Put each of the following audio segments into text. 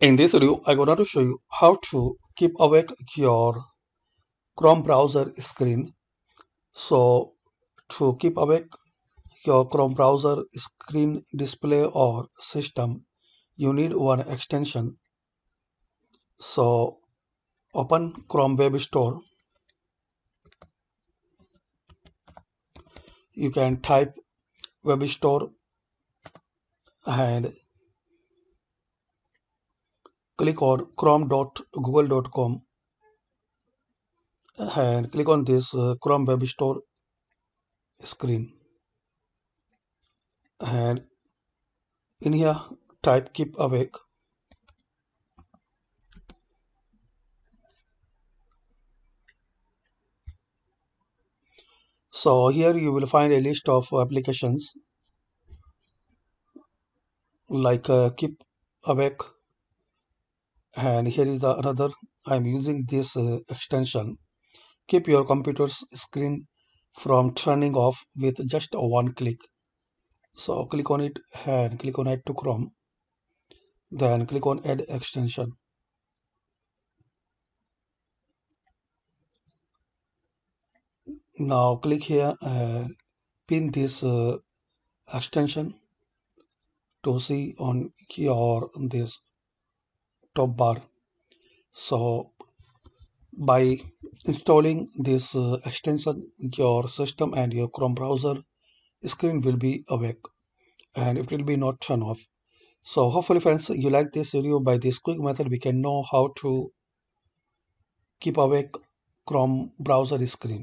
In this video, I going to show you how to keep awake your Chrome browser screen. So to keep awake your Chrome browser screen display or system, you need one extension. So open Chrome Web Store. You can type web store and click on chrome.google.com and click on this uh, chrome web store screen and in here type keep awake so here you will find a list of applications like uh, keep awake and here is the another I am using this uh, extension keep your computer's screen from turning off with just one click so click on it and click on add to Chrome then click on add extension now click here and pin this uh, extension to see on your this top bar so by installing this uh, extension your system and your chrome browser screen will be awake and it will be not turn off so hopefully friends you like this video by this quick method we can know how to keep awake chrome browser screen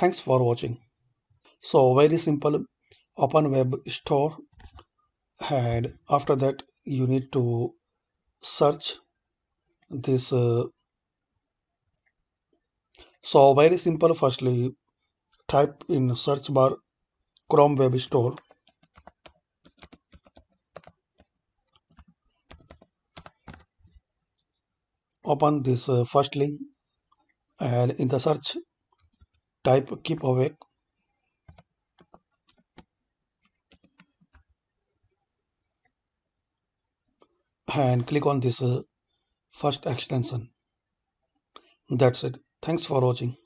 thanks for watching so very simple open web store and after that you need to search this uh, so very simple firstly type in search bar chrome web store open this uh, first link and in the search type keep awake and click on this uh, first extension that's it thanks for watching